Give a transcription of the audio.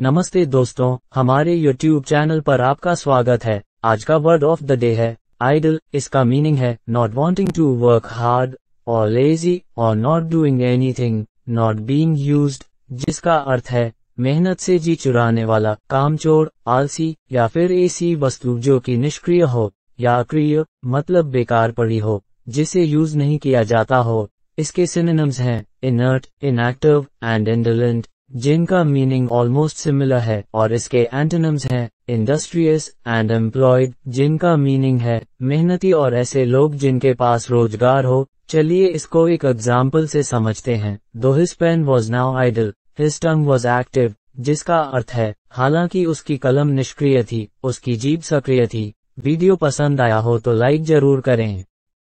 नमस्ते दोस्तों हमारे YouTube चैनल पर आपका स्वागत है आज का वर्ड ऑफ द डे है आइडल इसका मीनिंग है not wanting to work hard और लेजी और not doing anything not being use जिसका अर्थ है मेहनत से जी चुराने वाला कामचोर आलसी या फिर ऐसी वस्तु जो कि निष्क्रिय हो या क्रिय मतलब बेकार पड़ी हो जिसे यूज नहीं किया जाता हो इसके सिनेम्स हैं इनर्ट इनएक्टिव एंड इंडलेंट जिनका मीनिंग ऑलमोस्ट सिमिलर है और इसके एंटनम्स हैं इंडस्ट्रियस एंड एम्प्लॉयड जिनका मीनिंग है मेहनती और ऐसे लोग जिनके पास रोजगार हो चलिए इसको एक एग्जाम्पल से समझते हैं दो his pen was now idle his tongue was active जिसका अर्थ है हालांकि उसकी कलम निष्क्रिय थी उसकी जीप सक्रिय थी वीडियो पसंद आया हो तो लाइक जरूर करें